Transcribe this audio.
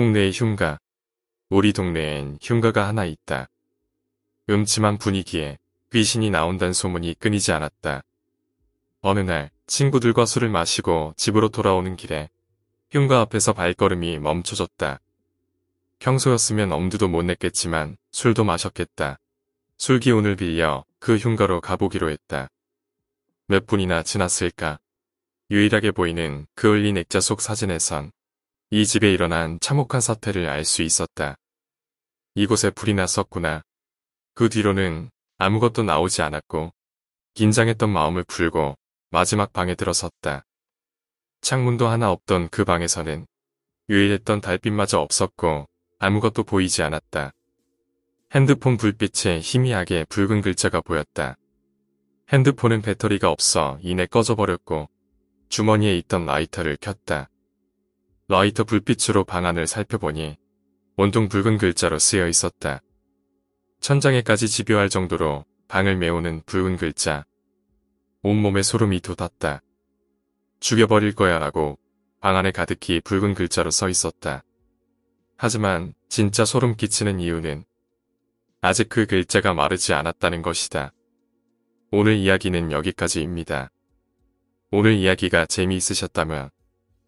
동네의 흉가. 우리 동네엔 흉가가 하나 있다. 음침한 분위기에 귀신이 나온다는 소문이 끊이지 않았다. 어느 날 친구들과 술을 마시고 집으로 돌아오는 길에 흉가 앞에서 발걸음이 멈춰졌다. 평소였으면 엄두도 못 냈겠지만 술도 마셨겠다. 술 기운을 빌려 그 흉가로 가보기로 했다. 몇 분이나 지났을까? 유일하게 보이는 그을린 액자 속 사진에선 이 집에 일어난 참혹한 사태를 알 수 있었다. 이곳에 불이 났었구나. 그 뒤로는 아무것도 나오지 않았고 긴장했던 마음을 풀고 마지막 방에 들어섰다. 창문도 하나 없던 그 방에서는 유일했던 달빛마저 없었고 아무것도 보이지 않았다. 핸드폰 불빛에 희미하게 붉은 글자가 보였다. 핸드폰은 배터리가 없어 이내 꺼져버렸고 주머니에 있던 라이터를 켰다. 라이터 불빛으로 방안을 살펴보니 온통 붉은 글자로 쓰여 있었다. 천장에까지 집요할 정도로 방을 메우는 붉은 글자. 온몸에 소름이 돋았다. 죽여버릴 거야 라고 방 안에 가득히 붉은 글자로 써 있었다. 하지만 진짜 소름 끼치는 이유는 아직 그 글자가 마르지 않았다는 것이다. 오늘 이야기는 여기까지입니다. 오늘 이야기가 재미있으셨다면